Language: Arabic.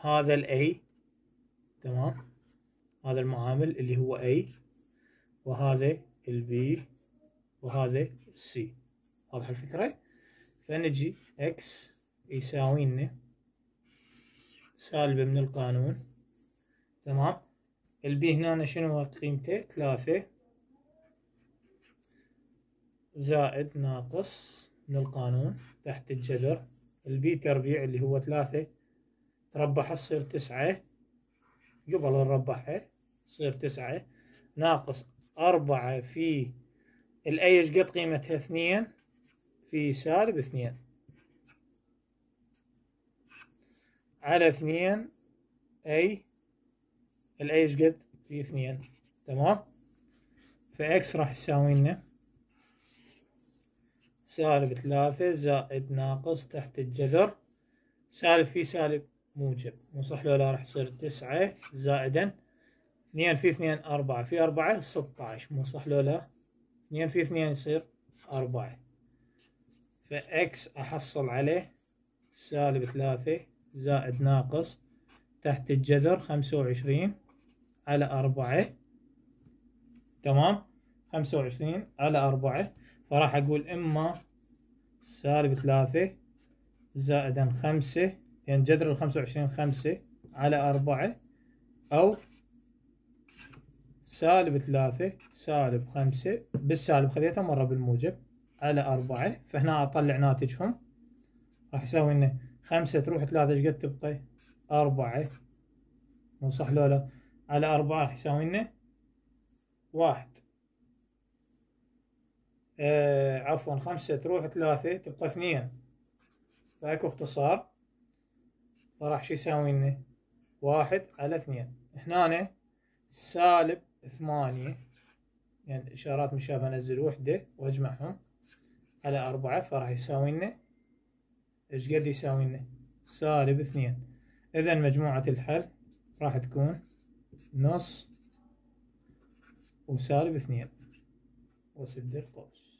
هذا A تمام هذا المعامل اللي هو A وهذا B وهذا C واضح الفكرة فنجي اكس يساوي لنا سالبة من القانون تمام B هنا شنو قيمته ثلاثة زائد ناقص من القانون تحت الجذر البي تربيع اللي هو ثلاثة تربحت تصير تسعة قبل نربحها تصير تسعة ناقص أربعة في الأي ايش قد قيمتها اثنين في سالب اثنين على اثنين أي الأي ايش قد في اثنين تمام فإكس راح يساوي لنا سالب ثلاثة زائد ناقص تحت الجذر سالب في سالب موجب مو صح لو لا راح يصير تسعة زائدا اثنين في اثنين أربعة في أربعة ستة مو صح لو لا اثنين في اثنين يصير أربعة فإكس أحصل عليه سالب ثلاثة زائد ناقص تحت الجذر خمسة وعشرين على أربعة تمام خمسة وعشرين على أربعة فراح أقول إما سالب ثلاثة زائدا خمسة يعني جذر ال 25 5 على 4 أو سالب 3 سالب 5 بالسالب خذيتها مرة بالموجب على 4 فهنا أطلع ناتجهم راح يساوي انه 5 تروح 3 ايش قد تبقى؟ 4 مو صح لولا على 4 راح يساوي انه 1 آه عفوا 5 تروح 3 تبقى 2 فاكو اختصار فراح شو يساوي لنا واحد على اثنين هنا سالب ثمانية يعني إشارات مشابهة أنزل وحدة وأجمعهم على أربعة فراح يساوي لنا إيش قد يساوي لنا سالب اثنين إذا مجموعة الحل راح تكون نص وسالب اثنين وسد القوس